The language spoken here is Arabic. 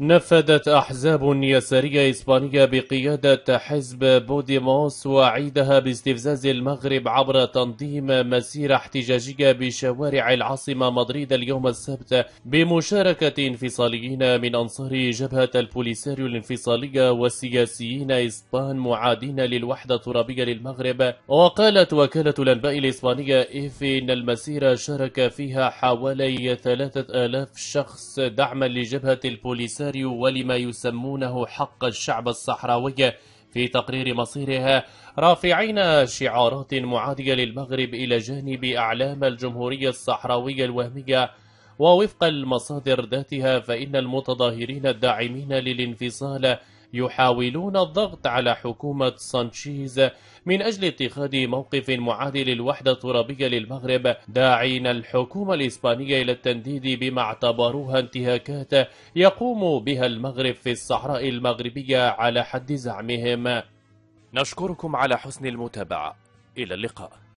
نفذت أحزاب يسارية إسبانية بقيادة حزب بوديموس وعيدها باستفزاز المغرب عبر تنظيم مسيرة احتجاجية بشوارع العاصمة مدريد اليوم السبت بمشاركة انفصاليين من أنصار جبهة البوليساريو الانفصالية والسياسيين إسبان معادين للوحدة الترابية للمغرب وقالت وكالة الأنباء الإسبانية إف إن المسيرة شارك فيها حوالي 3000 شخص دعما لجبهة البوليساريو بوليساريو ولما يسمونه حق الشعب الصحراوي في تقرير مصيرها رافعين شعارات معادية للمغرب إلى جانب أعلام الجمهورية الصحراوية الوهمية ووفق المصادر ذاتها فإن المتظاهرين الداعمين للانفصال يحاولون الضغط على حكومة سانشيز من أجل اتخاذ موقف معادل للوحدة الترابية للمغرب داعين الحكومة الإسبانية إلى التنديد بما اعتبروها انتهاكات يقوم بها المغرب في الصحراء المغربية على حد زعمهم نشكركم على حسن المتابعة إلى اللقاء